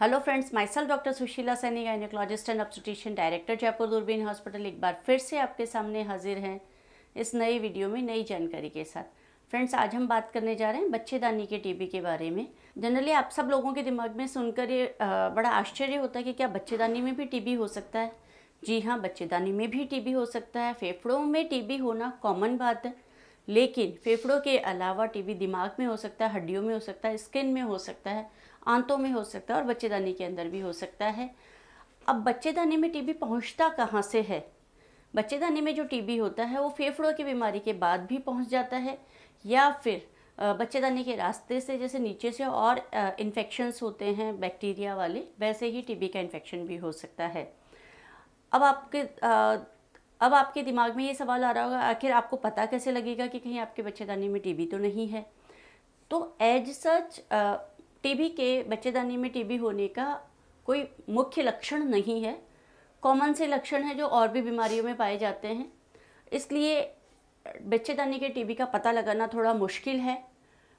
hello friends my self doctor Sushila Saini gynaecologist and obstetrician director Jaipur Doorbeen hospital एक बार फिर से आपके सामने हाजिर हैं इस नए वीडियो में नई जानकारी के साथ फ्रेंड्स आज हम बात करने जा रहे हैं बच्चेदानी के टीबी के बारे में जनरली आप सब लोगों के दिमाग में सुनकर ये बड़ा आश्चर्य होता है कि क्या बच्चेदानी में भी टीबी हो सकता है जी हाँ बच्चेदानी में भी टीबी हो सकता है फेफड़ों में टीबी होना कॉमन बात है लेकिन फेफड़ों के अलावा टीबी दिमाग में हो सकता है हड्डियों में हो सकता है स्किन में हो सकता है आंतों में हो सकता है और बच्चेदानी के अंदर भी हो सकता है अब बच्चेदानी में टीबी पहुंचता कहाँ से है बच्चेदानी में जो टीबी होता है वो फेफड़ों की बीमारी के बाद भी पहुंच जाता है या फिर बच्चेदानी के रास्ते से जैसे नीचे से और इन्फेक्शन्स होते हैं बैक्टीरिया वाले वैसे ही टीबी का इन्फेक्शन भी हो सकता है अब आपके आ, अब आपके दिमाग में ये सवाल आ रहा होगा आखिर आपको पता कैसे लगेगा कि कहीं आपके बच्चेदानी में टीबी तो नहीं है तो एज सच टीबी के बच्चेदानी में टीबी होने का कोई मुख्य लक्षण नहीं है कॉमन से लक्षण है जो और भी बीमारियों में पाए जाते हैं इसलिए बच्चेदानी के टीबी का पता लगाना थोड़ा मुश्किल है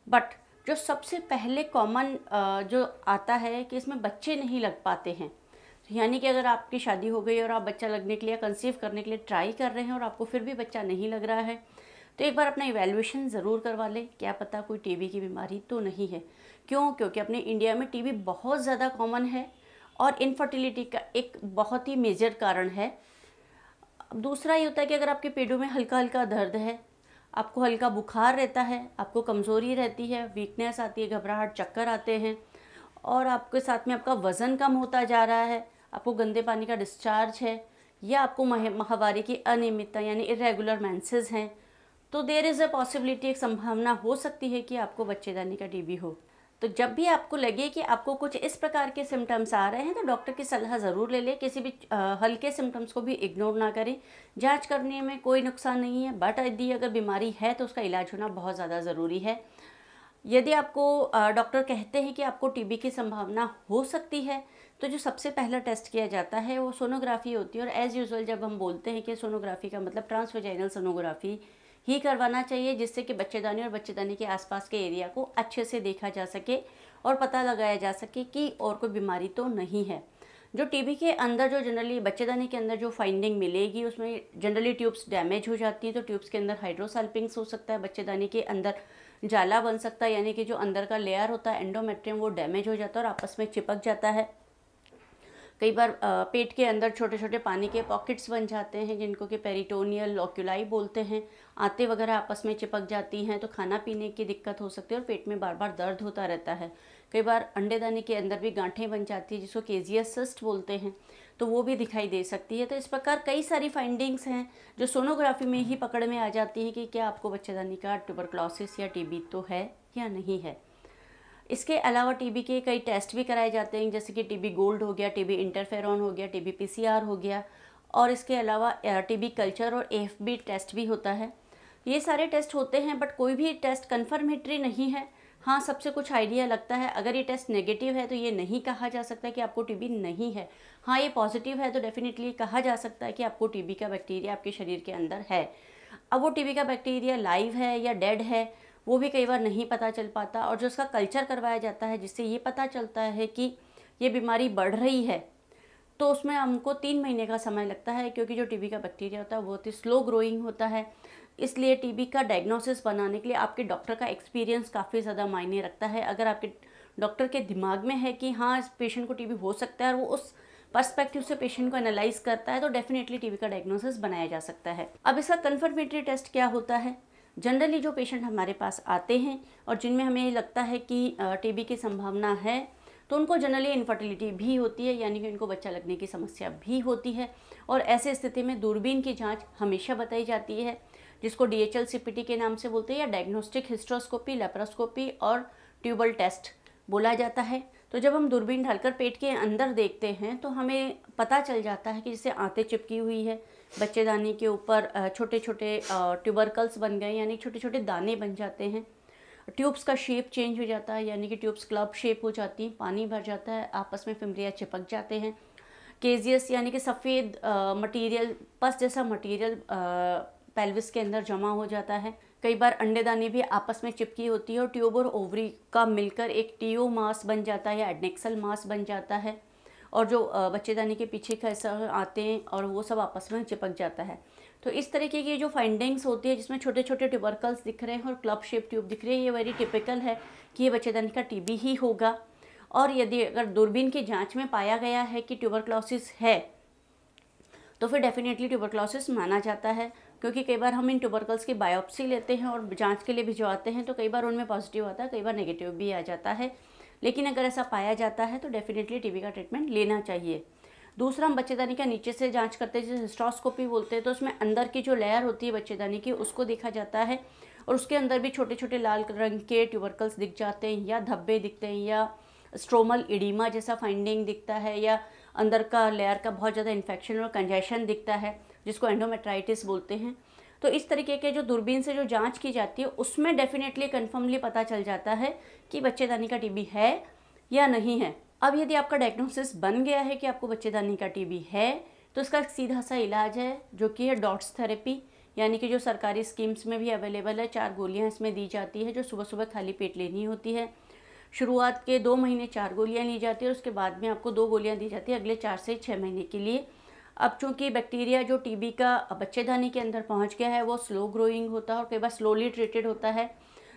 बट जो सबसे पहले कॉमन जो आता है कि इसमें बच्चे नहीं लग पाते हैं यानी कि अगर आपकी शादी हो गई और आप बच्चा लगने के लिए कंसीव करने के लिए ट्राई कर रहे हैं और आपको फिर भी बच्चा नहीं लग रहा है तो एक बार अपना इवेल्युएशन ज़रूर करवा लें क्या पता कोई टीबी की बीमारी तो नहीं है क्यों क्योंकि अपने इंडिया में टीबी बहुत ज़्यादा कॉमन है और इनफर्टिलिटी का एक बहुत ही मेजर कारण है दूसरा ये होता है कि अगर आपके पेटों में हल्का हल्का दर्द है आपको हल्का बुखार रहता है आपको कमज़ोरी रहती है वीकनेस आती है घबराहट चक्कर आते हैं और आपके साथ में आपका वज़न कम होता जा रहा है आपको गंदे पानी का डिस्चार्ज है या आपको माहवारी की अनियमितता यानी इरेगुलर मैंसेज हैं तो देर इज़ अ पॉसिबिलिटी एक संभावना हो सकती है कि आपको बच्चेदानी का टीबी हो तो जब भी आपको लगे कि आपको कुछ इस प्रकार के सिम्टम्स आ रहे हैं तो डॉक्टर की सलाह ज़रूर ले लें किसी भी हल्के सिम्टम्स को भी इग्नोर ना करें जांच करने में कोई नुकसान नहीं है बट यदि अगर बीमारी है तो उसका इलाज होना बहुत ज़्यादा ज़रूरी है यदि आपको डॉक्टर कहते हैं कि आपको टीबी की संभावना हो सकती है तो जो सबसे पहला टेस्ट किया जाता है वो सोनोग्राफ़ी होती है और एज़ यूज़ुअल जब हम बोलते हैं कि सोनोग्राफ़ी का मतलब ट्रांसवेजाइनल सोनोग्राफ़ी ही करवाना चाहिए जिससे कि बच्चेदानी और बच्चेदानी के आसपास के एरिया को अच्छे से देखा जा सके और पता लगाया जा सके कि और कोई बीमारी तो नहीं है जो टीबी के अंदर जो जनरली बच्चेदानी के अंदर जो फाइंडिंग मिलेगी उसमें जनरली ट्यूब्स डैमेज हो जाती हैं तो ट्यूब्स के अंदर हाइड्रोसाल्पिंग्स हो सकता है बच्चेदानी के अंदर जाला बन सकता है यानी कि जो अंदर का लेयर होता है एंडोमेट्रियम वो डैमेज हो जाता है और आपस में चिपक जाता है कई बार पेट के अंदर छोटे छोटे पानी के पॉकेट्स बन जाते हैं जिनको कि पेरिटोनियल लॉक्यूलाई बोलते हैं आते वगैरह आपस में चिपक जाती हैं तो खाना पीने की दिक्कत हो सकती है और पेट में बार बार दर्द होता रहता है कई बार अंडेदानी के अंदर भी गांठें बन जाती है जिसको केजियस सिस्ट बोलते हैं तो वो भी दिखाई दे सकती है तो इस प्रकार कई सारी फाइंडिंग्स हैं जो सोनोग्राफी में ही पकड़ में आ जाती हैं कि क्या आपको बच्चेदानी का ट्यूबरक्लोसिस या टीबी तो है या नहीं है इसके अलावा टीबी के कई टेस्ट भी कराए जाते हैं जैसे कि टीबी गोल्ड हो गया टीबी इंटरफेरॉन हो गया टीबी पीसीआर हो गया और इसके अलावा टीबी कल्चर और बी टेस्ट भी होता है ये सारे टेस्ट होते हैं बट कोई भी टेस्ट कन्फर्मेटरी नहीं है हाँ सबसे कुछ आइडिया लगता है अगर ये टेस्ट नेगेटिव है तो ये नहीं कहा जा सकता कि आपको टीबी नहीं है हाँ ये पॉजिटिव है तो डेफिनेटली कहा जा सकता है कि आपको टीबी का बैक्टीरिया आपके शरीर के अंदर है अब वो टीबी का बैक्टीरिया लाइव है या डेड है वो भी कई बार नहीं पता चल पाता और जो उसका कल्चर करवाया जाता है जिससे ये पता चलता है कि ये बीमारी बढ़ रही है तो उसमें हमको तीन महीने का समय लगता है क्योंकि जो टीबी का बैक्टीरिया होता है बहुत ही स्लो ग्रोइंग होता है इसलिए टीबी का डायग्नोसिस बनाने के लिए आपके डॉक्टर का एक्सपीरियंस काफ़ी ज़्यादा मायने रखता है अगर आपके डॉक्टर के दिमाग में है कि हाँ इस पेशेंट को टीबी हो सकता है और वो उस पर्सपेक्टिव से पेशेंट को एनालाइज करता है तो डेफिनेटली टीबी का डायग्नोसिस बनाया जा सकता है अब इसका कन्फर्मेटरी टेस्ट क्या होता है जनरली जो पेशेंट हमारे पास आते हैं और जिनमें हमें लगता है कि टीबी की संभावना है तो उनको जनरली इनफर्टिलिटी भी होती है यानी कि उनको बच्चा लगने की समस्या भी होती है और ऐसे स्थिति में दूरबीन की जांच हमेशा बताई जाती है जिसको डी एच के नाम से बोलते हैं या डायग्नोस्टिक हिस्ट्रोस्कोपी लेप्रोस्कोपी और ट्यूबल टेस्ट बोला जाता है तो जब हम दूरबीन ढालकर पेट के अंदर देखते हैं तो हमें पता चल जाता है कि जैसे आंतें चिपकी हुई है बच्चेदानी के ऊपर छोटे छोटे ट्यूबरकल्स बन गए यानी छोटे छोटे दाने बन जाते हैं ट्यूब्स का शेप चेंज हो जाता है यानी कि ट्यूब्स क्लब शेप हो जाती हैं पानी भर जाता है आपस में फिमरिया चिपक जाते हैं केजियस यानी कि सफ़ेद मटेरियल पस जैसा मटेरियल पेल्विस के अंदर जमा हो जाता है कई बार अंडेदानी भी आपस में चिपकी होती है और ट्यूब और ओवरी का मिलकर एक टीओ मास बन जाता है एडनेक्सल मास बन जाता है और जो बच्चेदानी के पीछे कैसा आते हैं और वो सब आपस में चिपक जाता है तो इस तरीके की जो फाइंडिंग्स होती है जिसमें छोटे छोटे ट्यूबर्कल्स दिख रहे हैं और क्लब शेप ट्यूब दिख रही है ये वेरी टिपिकल है कि ये बच्चेदानी का टीबी ही होगा और यदि अगर दूरबीन की जाँच में पाया गया है कि ट्यूबर है तो फिर डेफिनेटली ट्यूबर माना जाता है क्योंकि कई बार हम इन ट्यूबरकल्स की बायोप्सी लेते हैं और जांच के लिए भिजवाते हैं तो कई बार उनमें पॉजिटिव आता है कई बार नेगेटिव भी आ जाता है लेकिन अगर ऐसा पाया जाता है तो डेफिनेटली टीबी का ट्रीटमेंट लेना चाहिए दूसरा हम बच्चेदानी का नीचे से जांच करते हैं जैसे हिस्ट्रोस्कोपी बोलते हैं तो उसमें अंदर की जो लेयर होती है बच्चेदानी की उसको देखा जाता है और उसके अंदर भी छोटे छोटे लाल रंग के ट्यूबरकल्स दिख जाते हैं या धब्बे दिखते हैं या स्ट्रोमल इडीमा जैसा फाइंडिंग दिखता है या अंदर का लेयर का बहुत ज़्यादा इन्फेक्शन और कंजेशन दिखता है जिसको एंडोमेट्राइटिस बोलते हैं तो इस तरीके के जो दूरबीन से जो जांच की जाती है उसमें डेफिनेटली कन्फर्मली पता चल जाता है कि बच्चेदानी का टीबी है या नहीं है अब यदि आपका डायग्नोसिस बन गया है कि आपको बच्चेदानी का टीबी है तो इसका सीधा सा इलाज है जो कि है डॉट्स थेरेपी यानी कि जो सरकारी स्कीम्स में भी अवेलेबल है चार गोलियां इसमें दी जाती है जो सुबह सुबह खाली पेट लेनी होती है शुरुआत के दो महीने चार गोलियां ली जाती है और उसके बाद में आपको दो गोलियां दी जाती है अगले चार से छः महीने के लिए अब चूंकि बैक्टीरिया जो टीबी का बच्चेदानी के अंदर पहुंच गया है वो स्लो ग्रोइंग होता है और कई बार स्लोली ट्रीटेड होता है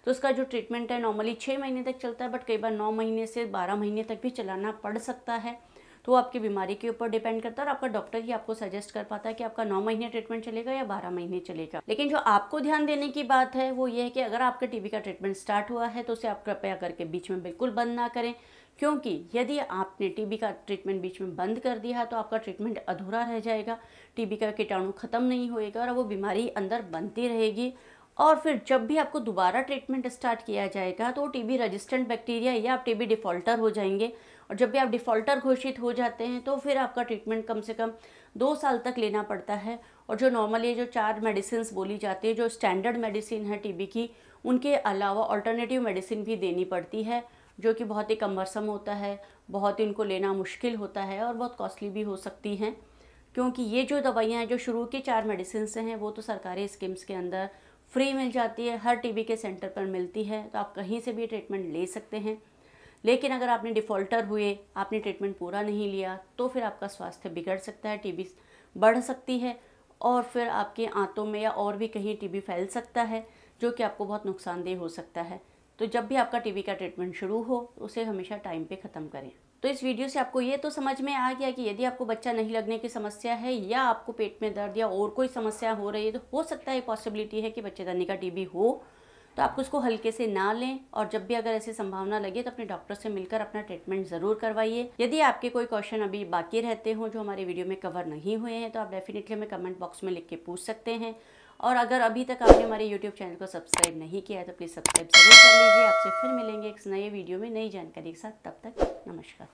तो उसका जो ट्रीटमेंट है नॉर्मली छः महीने तक चलता है बट कई बार नौ महीने से बारह महीने तक भी चलाना पड़ सकता है तो वो आपकी बीमारी के ऊपर डिपेंड करता है और आपका डॉक्टर ही आपको सजेस्ट कर पाता है कि आपका नौ महीने ट्रीटमेंट चलेगा या बारह महीने चलेगा लेकिन जो आपको ध्यान देने की बात है वो ये है कि अगर आपका टीबी का ट्रीटमेंट स्टार्ट हुआ है तो उसे आप कृपया करके बीच में बिल्कुल बंद ना करें क्योंकि यदि आपने टीबी का ट्रीटमेंट बीच में बंद कर दिया तो आपका ट्रीटमेंट अधूरा रह जाएगा टीबी का कीटाणु खत्म नहीं होएगा और वो बीमारी अंदर बनती रहेगी और फिर जब भी आपको दोबारा ट्रीटमेंट स्टार्ट किया जाएगा तो टीबी रेजिस्टेंट बैक्टीरिया या आप टीबी डिफ़ॉल्टर हो जाएंगे और जब भी आप डिफ़ॉल्टर घोषित हो जाते हैं तो फिर आपका ट्रीटमेंट कम से कम दो साल तक लेना पड़ता है और जो नॉर्मली जो चार मेडिसिन बोली जाती है जो स्टैंडर्ड मेडिसिन है टीबी की उनके अलावा ऑल्टरनेटिव मेडिसिन भी देनी पड़ती है जो कि बहुत ही कम्बरसम होता है बहुत ही उनको लेना मुश्किल होता है और बहुत कॉस्टली भी हो सकती हैं क्योंकि ये जो दवाइयाँ हैं जो शुरू के चार मेडिसिन हैं वो तो सरकारी स्कीम्स के अंदर फ्री मिल जाती है हर टीबी के सेंटर पर मिलती है तो आप कहीं से भी ट्रीटमेंट ले सकते हैं लेकिन अगर आपने डिफ़ॉल्टर हुए आपने ट्रीटमेंट पूरा नहीं लिया तो फिर आपका स्वास्थ्य बिगड़ सकता है टीबी बढ़ सकती है और फिर आपके आंतों में या और भी कहीं टीबी फैल सकता है जो कि आपको बहुत नुकसानदेह हो सकता है तो जब भी आपका टीबी का ट्रीटमेंट शुरू हो उसे हमेशा टाइम पे ख़त्म करें तो इस वीडियो से आपको ये तो समझ में आ गया कि यदि आपको बच्चा नहीं लगने की समस्या है या आपको पेट में दर्द या और कोई समस्या हो रही है तो हो सकता है पॉसिबिलिटी है कि बच्चेदानी का टीबी हो तो आप उसको हल्के से ना लें और जब भी अगर ऐसी संभावना लगे तो अपने डॉक्टर से मिलकर अपना ट्रीटमेंट ज़रूर करवाइए यदि आपके कोई क्वेश्चन अभी बाकी रहते हों जो हमारे वीडियो में कवर नहीं हुए हैं तो आप डेफिनेटली हमें कमेंट बॉक्स में लिख के पूछ सकते हैं और अगर अभी तक आपने हमारे यूट्यूब चैनल को सब्सक्राइब नहीं किया है तो प्लीज़ सब्सक्राइब जरूर कर लीजिए आपसे फिर मिलेंगे एक नए वीडियो में नई जानकारी के साथ तब तक नमस्कार